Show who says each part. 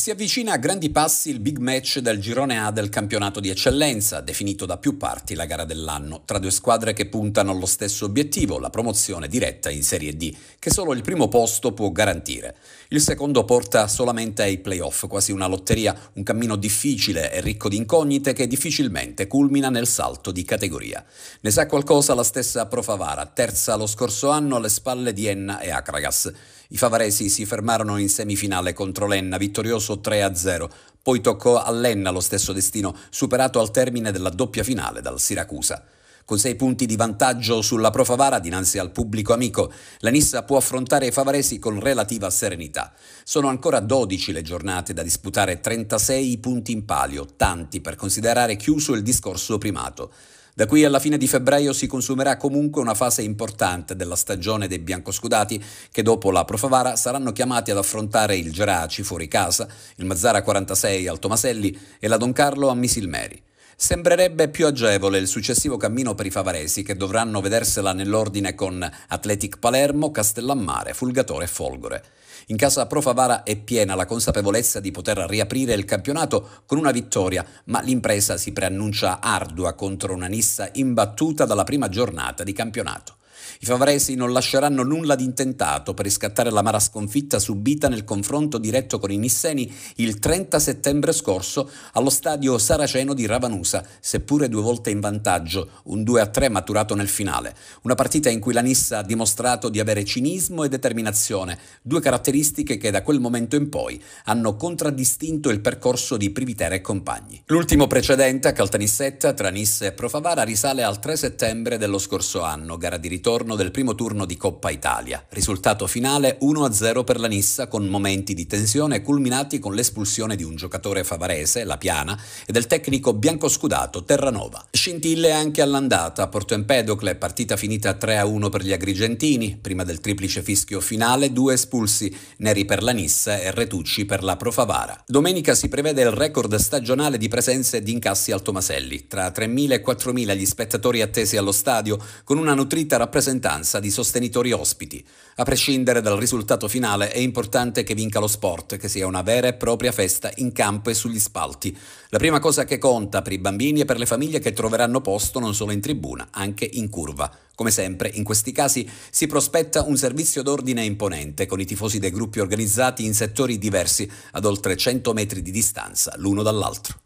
Speaker 1: Si avvicina a grandi passi il big match del girone A del campionato di eccellenza, definito da più parti la gara dell'anno, tra due squadre che puntano allo stesso obiettivo, la promozione diretta in Serie D, che solo il primo posto può garantire. Il secondo porta solamente ai playoff, quasi una lotteria, un cammino difficile e ricco di incognite che difficilmente culmina nel salto di categoria. Ne sa qualcosa la stessa Profavara, terza lo scorso anno alle spalle di Enna e Akragas. I favaresi si fermarono in semifinale contro l'Enna, vittorioso perso 3-0. Poi toccò all'Enna lo stesso destino, superato al termine della doppia finale dal Siracusa. Con sei punti di vantaggio sulla Profavara dinanzi al pubblico amico, la Nissa può affrontare i favaresi con relativa serenità. Sono ancora 12 le giornate da disputare, 36 punti in palio, tanti per considerare chiuso il discorso primato. Da qui alla fine di febbraio si consumerà comunque una fase importante della stagione dei biancoscudati che dopo la Profavara saranno chiamati ad affrontare il Geraci fuori casa, il Mazzara 46 al Tomaselli e la Don Carlo a Misilmeri. Sembrerebbe più agevole il successivo cammino per i favaresi che dovranno vedersela nell'ordine con Athletic Palermo, Castellammare, Fulgatore e Folgore. In casa Pro Favara è piena la consapevolezza di poter riaprire il campionato con una vittoria, ma l'impresa si preannuncia ardua contro una Nissa imbattuta dalla prima giornata di campionato. I favaresi non lasceranno nulla di intentato per riscattare la l'amara sconfitta subita nel confronto diretto con i nisseni il 30 settembre scorso allo stadio Saraceno di Ravanusa, seppure due volte in vantaggio, un 2-3 maturato nel finale. Una partita in cui la Nissa ha dimostrato di avere cinismo e determinazione, due caratteristiche che da quel momento in poi hanno contraddistinto il percorso di Privitera e compagni. L'ultimo precedente a Caltanissetta tra Nissa e Profavara risale al 3 settembre dello scorso anno, gara di ritorno ritorno del primo turno di Coppa Italia. Risultato finale 1-0 per la Nissa con momenti di tensione culminati con l'espulsione di un giocatore favarese, La Piana, e del tecnico biancoscudato Terranova. Scintille anche all'andata, Porto Empedocle, partita finita 3-1 per gli agrigentini, prima del triplice fischio finale due espulsi, Neri per la Nissa e Retucci per la Profavara. Domenica si prevede il record stagionale di presenze di incassi al Tomaselli, tra 3.000 e 4.000 gli spettatori attesi allo stadio, con una nutrita rappresentazione rappresentanza di sostenitori ospiti. A prescindere dal risultato finale è importante che vinca lo sport, che sia una vera e propria festa in campo e sugli spalti. La prima cosa che conta per i bambini e per le famiglie che troveranno posto non solo in tribuna, anche in curva. Come sempre, in questi casi si prospetta un servizio d'ordine imponente, con i tifosi dei gruppi organizzati in settori diversi, ad oltre 100 metri di distanza l'uno dall'altro.